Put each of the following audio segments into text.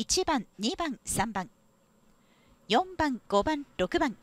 1番、2番、3番、4番、5番、6番。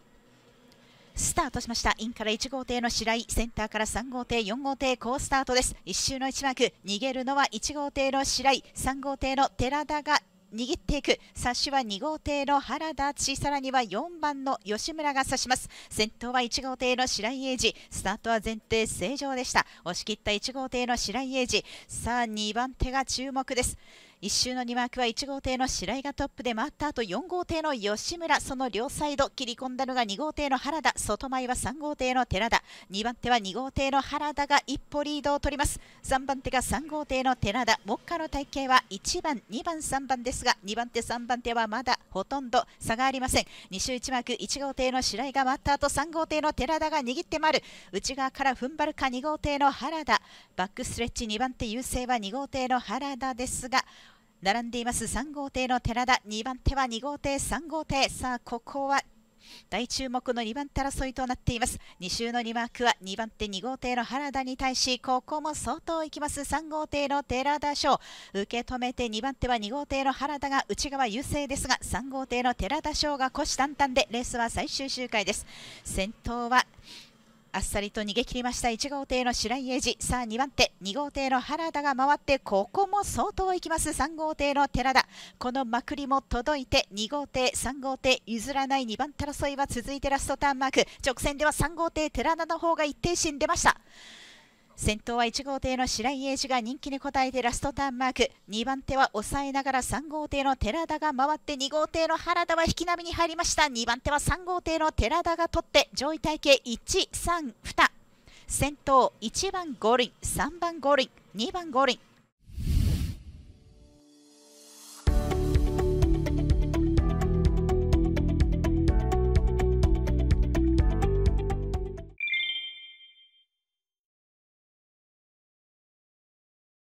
スタートしました。インから1号艇の白井、センターから3号艇、4号艇、好スタートです。1周の1枠、逃げるのは1号艇の白井、3号艇の寺田が握っていく冊子は2号艇の原田敦さらには4番の吉村が指します先頭は1号艇の白井英二スタートは前提正常でした押し切った1号艇の白井英二さあ2番手が注目です1周の2マークは1号艇の白井がトップで回った後4号艇の吉村その両サイド切り込んだのが2号艇の原田外前は3号艇の寺田2番手は2号艇の原田が一歩リードを取ります3番手が3号艇の寺田目下の体型は1番2番3番ですが2番手3番手はまだほとんど差がありません2周1マーク1号艇の白井が回った後3号艇の寺田が握って回る内側から踏ん張るか2号艇の原田バックストレッチ2番手優勢は2号艇の原田ですが並んでいます3号艇の寺田2番手は2号艇3号艇さあここは大注目の2番手争いとなっています2周の2マークは2番手2号艇の原田に対しここも相当いきます3号艇の寺田翔受け止めて2番手は2号艇の原田が内側優勢ですが3号艇の寺田翔が虎視眈々でレースは最終周回です先頭はあっさりと逃げ切りました1号艇の白井英二さあ2番手2号艇の原田が回ってここも相当いきます3号艇の寺田このまくりも届いて2号艇3号艇譲らない2番手争いは続いてラストターンマーク直線では3号艇寺田の方が一定心出ました。先頭は1号艇の白井英二が人気に応えてラストターンマーク2番手は抑えながら3号艇の寺田が回って2号艇の原田は引き波に入りました2番手は3号艇の寺田が取って上位体系132先頭1番5輪3番5輪2番5輪